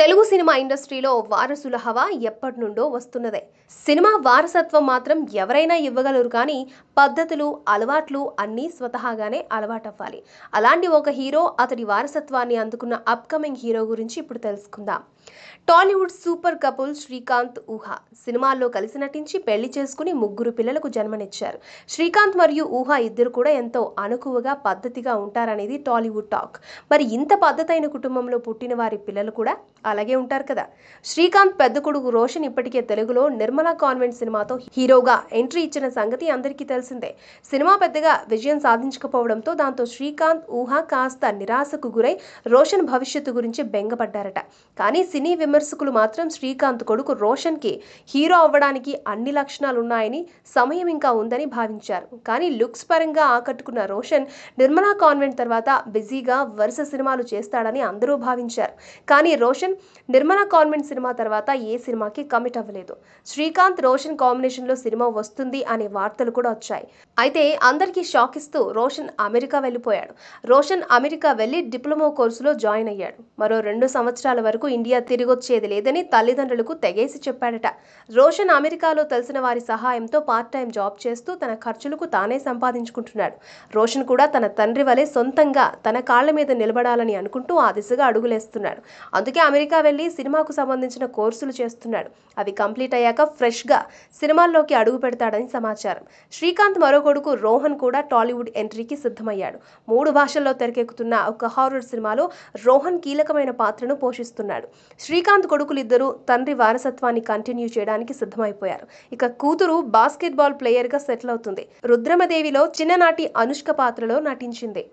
Telugu cinema ఇండస్ట్రీలో వారసుల హవ ఎప్పటి నుండో వస్తున్నదే సినిమా వారసత్వం మాత్రం ఎవరైనా ఇవ్వగలరు కానీ పద్ధతులు అలవాట్లు అన్నీ స్వతహాగానే అలవాటవ్వాలి అలాంటి ఒక హీరో అతడి వారసత్వాన్ని అందుకున్న అప్కమింగ్ హీరో గురించి ఇప్పుడు తెలుసుకుందాం టాలీవుడ్ సూపర్ కపుల్ శ్రీకాంత్ ఊహ సినిమాల్లో కలిసి నటించి పెళ్లి చేసుకుని ముగ్గురు పిల్లలకు జన్మనిచ్చారు శ్రీకాంత్ మరియు ఊహ ఇద్దరు కూడా ఎంతో అనుకువగా పద్ధతిగా ఉంటారనేది టాలీవుడ్ టాక్ మరి ఇంత పద్ధతైన కుటుంబంలో పుట్టిన వారి పిల్లలు కూడా అలాగే ఉంటారు కదా శ్రీకాంత్ పెద్ద కొడుకు రోషన్ ఇప్పటికే తెలుగులో నిర్మలా కాన్వెంట్ సినిమాతో హీరోగా ఎంట్రీ ఇచ్చిన సంగతి అందరికీ తెలిసిందే సినిమా పెద్దగా విజయం సాధించకపోవడంతో దాంతో శ్రీకాంత్ ఊహ కాస్త నిరాశకు గురై రోషన్ భవిష్యత్తు గురించి బెంగపడ్డారట కానీ సినీ విమర్శకులు మాత్రం శ్రీకాంత్ కొడుకు రోషన్కి హీరో అవ్వడానికి అన్ని లక్షణాలున్నాయని సమయం ఇంకా ఉందని భావించారు కానీ లుక్స్ పరంగా ఆకట్టుకున్న రోషన్ నిర్మలా కాన్వెంట్ తర్వాత బిజీగా వరుస సినిమాలు చేస్తాడని అందరూ భావించారు కానీ రోషన్ నిర్మల కాన్వెంట్ సినిమా తర్వాత ఏ సినిమాకి కమిట్ అవ్వలేదు శ్రీకాంత్ రోషన్ లో సినిమా వస్తుంది అనే వార్తలు కూడా వచ్చాయి అయితే అందరికీ షాక్ ఇస్తూ రోషన్ అమెరికా వెళ్ళిపోయాడు రోషన్ అమెరికా వెళ్లి డిప్లొమా కోర్సులో జాయిన్ అయ్యాడు మరో రెండు సంవత్సరాల వరకు ఇండియా తిరిగొచ్చేది లేదని తల్లిదండ్రులకు తెగేసి చెప్పాడట రోషన్ అమెరికాలో తెలిసిన వారి సహాయంతో పార్ట్ టైం జాబ్ చేస్తూ తన ఖర్చులకు తానే సంపాదించుకుంటున్నాడు రోషన్ కూడా తన తండ్రి వలె సొంతంగా తన కాళ్ల మీద నిలబడాలని అనుకుంటూ ఆ దిశగా అడుగులేస్తున్నాడు అందుకే అమెరికా వెళ్ళి సినిమాకు సంబంధించిన కోర్సులు చేస్తున్నాడు అవి కంప్లీట్ అయ్యాక ఫ్రెష్గా సినిమాల్లోకి అడుగు పెడతాడని సమాచారం శ్రీకాంత్ మరో కొడుకు రోహన్ కూడా టాలీవుడ్ ఎంట్రీకి సిద్ధమయ్యాడు మూడు భాషల్లో తెరకెక్కుతున్న ఒక హారర్ సినిమాలో రోహన్ కీలకమైన పాత్రను పోషిస్తున్నాడు శ్రీకాంత్ కొడుకులు ఇద్దరూ తండ్రి వారసత్వాన్ని కంటిన్యూ చేయడానికి సిద్ధమైపోయారు ఇక కూతురు బాస్కెట్బాల్ గా సెటిల్ అవుతుంది రుద్రమదేవిలో చిన్ననాటి అనుష్క పాత్రలో నటించింది